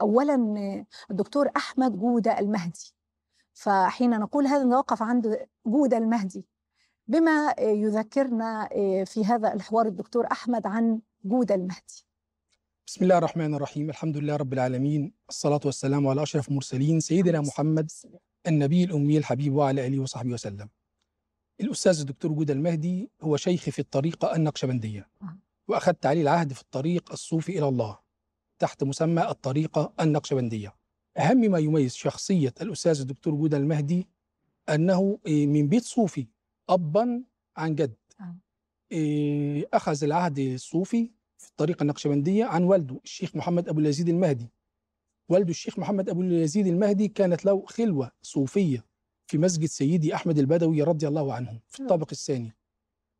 اولا الدكتور احمد جوده المهدي فحين نقول هذا نتوقف عند جوده المهدي بما يذكرنا آه، في هذا الحوار الدكتور احمد عن جوده المهدي بسم الله الرحمن الرحيم الحمد لله رب العالمين الصلاة والسلام على أشرف المرسلين سيدنا محمد النبي الأمي الحبيب وعلى آله وصحبه وسلم الأستاذ الدكتور جودة المهدي هو شيخي في الطريقة النقشبندية آه. وأخذت عليه العهد في الطريق الصوفي إلى الله تحت مسمى الطريقة النقشبندية أهم ما يميز شخصية الأستاذ الدكتور جودة المهدي أنه إيه، من بيت صوفي أبا عن جد آه. إيه، أخذ العهد الصوفي في الطريقة النقشبندية عن والده الشيخ محمد أبو اليزيد المهدي والده الشيخ محمد أبو اليزيد المهدي كانت له خلوة صوفية في مسجد سيدي أحمد البدوي رضي الله عنه في آه. الطابق الثاني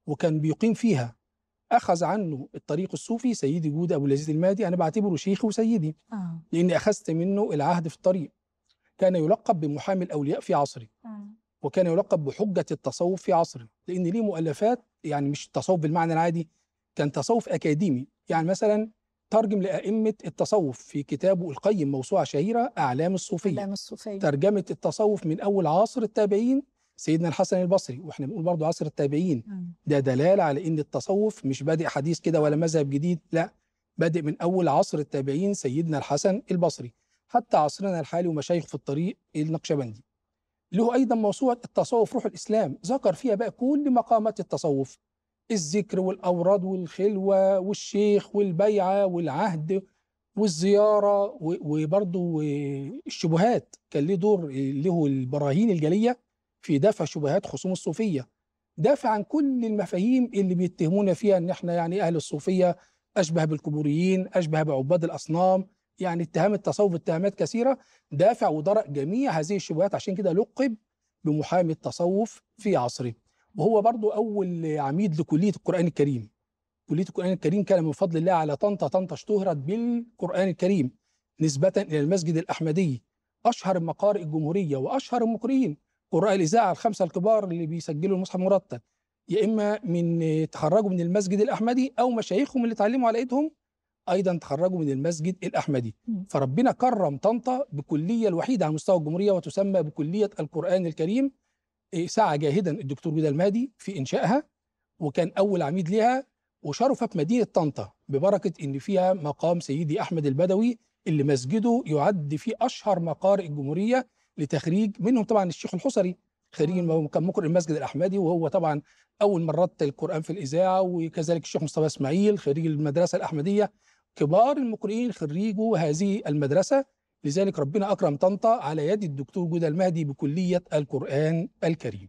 وكان بيقيم فيها اخذ عنه الطريق الصوفي سيدي جود ابو اليزيد المادي انا بعتبره شيخي وسيدي آه. لاني اخذت منه العهد في الطريق كان يلقب بمحامي الاولياء في عصري آه. وكان يلقب بحجه التصوف في عصري لان ليه مؤلفات يعني مش تصوف بالمعنى العادي كان تصوف اكاديمي يعني مثلا ترجم لأئمة التصوف في كتابه القيم موسوعة شهيرة أعلام الصوفية أعلام الصوفية ترجمة التصوف من أول عصر التابعين سيدنا الحسن البصري واحنا بنقول برضه عصر التابعين ده دلاله على ان التصوف مش بادئ حديث كده ولا مذهب جديد لا بادئ من اول عصر التابعين سيدنا الحسن البصري حتى عصرنا الحالي ومشايخ في الطريق النقشبندي له ايضا موسوعه التصوف روح الاسلام ذكر فيها بقى كل مقامات التصوف الذكر والاوراد والخلوه والشيخ والبيعه والعهد والزياره وبرضه الشبهات كان له دور له البراهين الجليه في دفع شبهات خصوم الصوفية دافع عن كل المفاهيم اللي بيتهمونا فيها ان احنا يعني اهل الصوفيه اشبه بالكبوريين اشبه بعباد الاصنام يعني اتهام التصوف اتهامات كثيره دافع ودرأ جميع هذه الشبهات عشان كده لقب بمحامي التصوف في عصره وهو برضو اول عميد لكليه القران الكريم كليه القران الكريم كان من فضل الله على طنطا طنطا اشتهرت بالقران الكريم نسبه الى المسجد الاحمدي اشهر مقارئ الجمهوريه واشهر المقرئين قراء الاذاعه الخمسه الكبار اللي بيسجلوا المصحف مرتب يا اما من تخرجوا من المسجد الاحمدي او مشايخهم اللي اتعلموا على ايدهم ايضا تخرجوا من المسجد الاحمدي فربنا كرم طنطا بكليه الوحيده على مستوى الجمهوريه وتسمى بكليه القران الكريم إيه، سعى جاهدا الدكتور جودة المهدي في انشائها وكان اول عميد لها وشرفت مدينه طنطا ببركه ان فيها مقام سيدي احمد البدوي اللي مسجده يعد في اشهر مقارئ الجمهوريه لتخريج منهم طبعا الشيخ الحصري خريج كان مقرئ المسجد الاحمدي وهو طبعا اول من رد القران في الاذاعه وكذلك الشيخ مصطفى اسماعيل خريج المدرسه الاحمديه كبار المقرئين خريجوا هذه المدرسه لذلك ربنا اكرم طنطا على يد الدكتور جودة المهدي بكليه القران الكريم